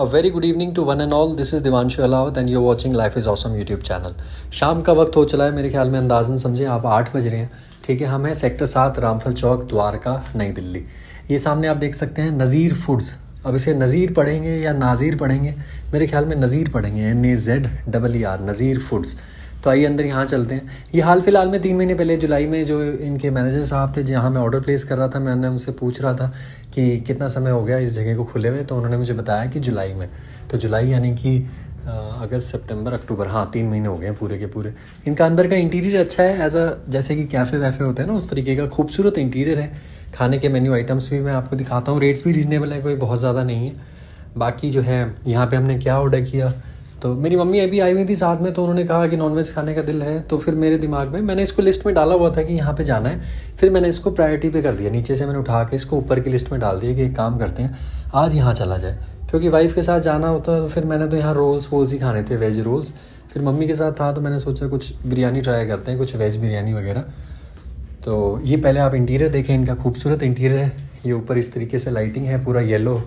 a very good evening to one and all this is Divanshu Alawat and you watching life is awesome YouTube channel शाम का वक्त हो चला है मेरे ख्याल में अंदाजन समझें आप आठ बज रहे हैं ठीक है हम हैं सेक्टर सात रामफल चौक द्वारका नई दिल्ली ये सामने आप देख सकते हैं नज़ीर फूड्स अब इसे नज़ीर पढ़ेंगे या नाजीर पढ़ेंगे मेरे ख्याल में नज़ीर पढ़ेंगे N A Z double E R Nazeer foods तो आइए अंदर यहाँ चलते हैं ये हाल फिलहाल में तीन महीने पहले जुलाई में जो इनके मैनेजर साहब थे जहाँ मैं ऑर्डर प्लेस कर रहा था मैंने उनसे पूछ रहा था कि कितना समय हो गया इस जगह को खुले हुए तो उन्होंने मुझे बताया कि जुलाई में तो जुलाई यानी कि अगस्त सितंबर अक्टूबर हाँ तीन महीने हो गए हैं पूरे के पूरे इनका अंदर का इंटीरियर अच्छा है एज अ जैसे कि कैफ़े वैफ़े होते हैं ना उस तरीके का खूबसूरत इंटीरियर है खाने के मेन्यू आइटम्स भी मैं आपको दिखाता हूँ रेट्स भी रीजनेबल है कोई बहुत ज़्यादा नहीं है बाकी जो है यहाँ पे हमने क्या ऑर्डर किया तो मेरी मम्मी अभी आई हुई थी साथ में तो उन्होंने कहा कि नॉनवेज खाने का दिल है तो फिर मेरे दिमाग में मैंने इसको लिस्ट में डाला हुआ था कि यहाँ पे जाना है फिर मैंने इसको प्रायोरिटी पे कर दिया नीचे से मैंने उठा के इसको ऊपर की लिस्ट में डाल दिया कि एक काम करते हैं आज यहाँ चला जाए क्योंकि वाइफ के साथ जाना होता तो फिर मैंने तो यहाँ रोल्स वोल्स ही खाने थे वेज रोल्स फिर मम्मी के साथ था तो मैंने सोचा कुछ बिरयानी ट्राई करते हैं कुछ वेज बिरयानी वगैरह तो ये पहले आप इंटीरियर देखें इनका खूबसूरत इंटीरियर है ये ऊपर इस तरीके से लाइटिंग है पूरा येलो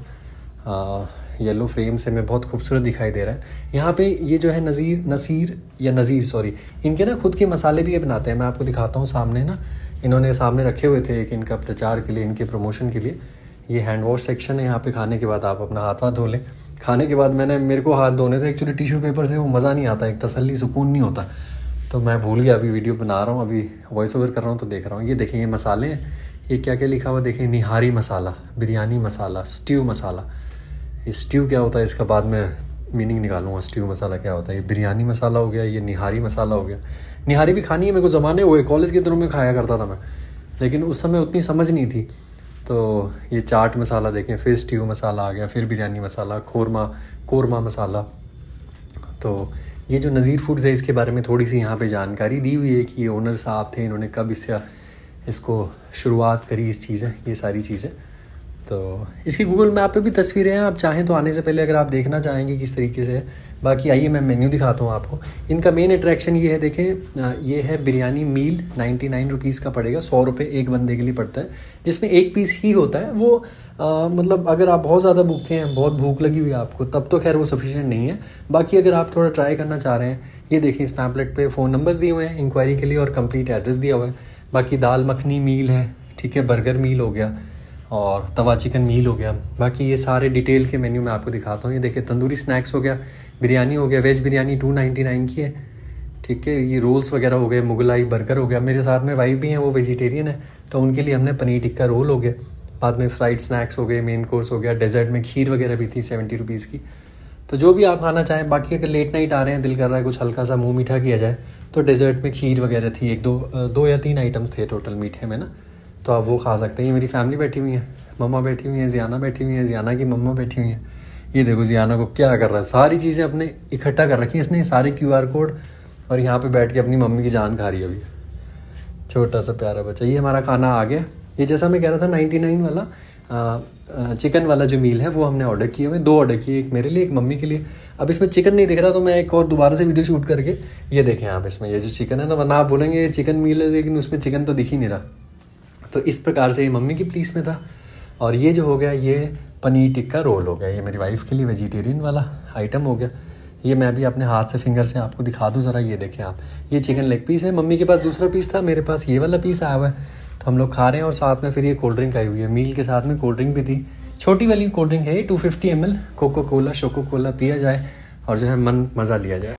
येलो फ्रेम से मैं बहुत खूबसूरत दिखाई दे रहा है यहाँ पे ये जो है नज़ीर नसीर या नज़ीर सॉरी इनके ना खुद के मसाले भी ये बनाते हैं मैं आपको दिखाता हूँ सामने ना इन्होंने सामने रखे हुए थे एक इनका प्रचार के लिए इनके प्रमोशन के लिए ये हैंड वॉश सेक्शन है यहाँ पे खाने के बाद आप अपना हाथ हाथ धो लें खाने के बाद मैंने मेरे को हाथ धोने थे एक्चुअली टिशू पेपर से वो मज़ा नहीं आता एक तसली सुकून नहीं होता तो मैं भूल गया अभी वीडियो बना रहा हूँ अभी वॉइस ओवर कर रहा हूँ तो देख रहा हूँ ये देखें ये मसाले हैं ये क्या क्या लिखा हुआ देखें निहारी मसाला बिरयानी मसाला स्ट्यू मसाला ये स्ट्यू क्या होता है इसका बाद में मीनिंग निकालूंगा स्ट्यू मसाला क्या होता है ये बिरयानी मसाला हो गया ये निहारी मसाला हो गया निहारी भी खानी है मेरे को ज़माने हुए कॉलेज के दिनों में खाया करता था मैं लेकिन उस समय उतनी समझ नहीं थी तो ये चाट मसाला देखें फिर स्ट्यू मसाला आ गया फिर बिरयानी मसाला खोरमा कोरमा मसाला तो ये जो नज़ीर फूड्स है इसके बारे में थोड़ी सी यहाँ पे जानकारी दी हुई है कि ये ओनर साहब थे इन्होंने कब इससे इसको शुरुआत करी इस चीज़ें ये सारी चीज़ें तो इसकी गूगल मैप पे भी तस्वीरें हैं आप चाहें तो आने से पहले अगर आप देखना चाहेंगे किस तरीके से बाकी आइए मैं मेन्यू दिखाता हूँ आपको इनका मेन अट्रैक्शन ये है देखें ये है biryani meal ninety nine rupees का पड़ेगा सौ रुपये एक बंदे के लिए पड़ता है जिसमें एक पीस ही होता है वो आ, मतलब अगर आप बहुत ज़्यादा भूखे हैं बहुत भूख लगी हुई है आपको तब तो खैर वो सफिशेंट नहीं है बाकी अगर आप थोड़ा ट्राई करना चाह रहे हैं ये देखें इस पैम्पलेट पर फ़ोन नंबर्स दिए हुए हैं इंक्वायरी के लिए और कंप्लीट एड्रेस दिया हुआ है बाकी दाल मखनी मील है ठीक है बर्गर मील हो गया और तवा चिकन मील हो गया बाकी ये सारे डिटेल के मेन्यू मैं आपको दिखाता हूँ ये देखिए तंदूरी स्नैक्स हो गया बिरयानी हो गया veg biryani two ninety nine की है ठीक है ये रोल्स वगैरह हो गए मुगलाई बर्गर हो गया मेरे साथ में वाइफ भी हैं वो वेजिटेरियन है तो उनके लिए हमने पनीर टिक्का रोल हो गया बाद में फ्राइड स्नैक्स हो गए मेन कोर्स हो गया डेजर्ट में खीर वगैरह भी थी सेवेंटी रुपीज़ की तो जो भी आप खाना चाहें बाकी अगर लेट नाइट आ रहे हैं दिल कर रहा है कुछ हल्का सा मुँह मीठा किया जाए तो डेजर्ट में खीर वगैरह थी एक दो दो या तीन आइटम्स थे टोटल मीठे में ना तो आप वो खा सकते हैं ये मेरी फैमिली बैठी हुई है मम्मा बैठी हुई हैं जियाना बैठी हुई हैं जियाना की मम्मा बैठी हुई हैं ये देखो जियाना को क्या कर रहा है सारी चीज़ें अपने इकट्ठा कर रखी हैं इसने सारे क्यू आर कोड और यहाँ पर बैठ के अपनी मम्मी की जान खा रही है अभी छोटा सा प्यारा बच्चा ये हमारा खाना आ गया ये जैसा मैं कह रहा था नाइन्टी नाइन वाला आ, आ, चिकन वाला जो मील है वो हमने ऑर्डर किए हुए दो ऑर्डर किए एक मेरे लिए एक मम्मी के लिए अब इसमें चिकन नहीं दिख रहा तो मैं एक और दोबारा से वीडियो शूट करके ये देखें आप इसमें ये जो चिकन है ना वरना आप बोलेंगे ये चिकन मील है लेकिन उसमें चिकन तो दिख ही नहीं रहा तो इस प्रकार से ये मम्मी की प्लीस में था और ये जो हो गया ये पनीर टिक्का रोल हो गया ये मेरी वाइफ के लिए वेजिटेरियन वाला आइटम हो गया ये मैं भी अपने हाथ से फिंगर से आपको दिखा दूँ ज़रा ये देखें आप ये चिकन लेग पीस है मम्मी के पास दूसरा पीस था मेरे पास ये वाला पीस आया हुआ है तो हम लोग खा रहे हैं और साथ में फिर ये कोल्ड ड्रिंक आई हुई है मील के साथ में कोल्ड ड्रिंक भी थी छोटी वाली कोल्ड ड्रिंक है ये two fifty M L Coca Cola शोको कोला पिया जाए और जो है मन मज़ा लिया जाए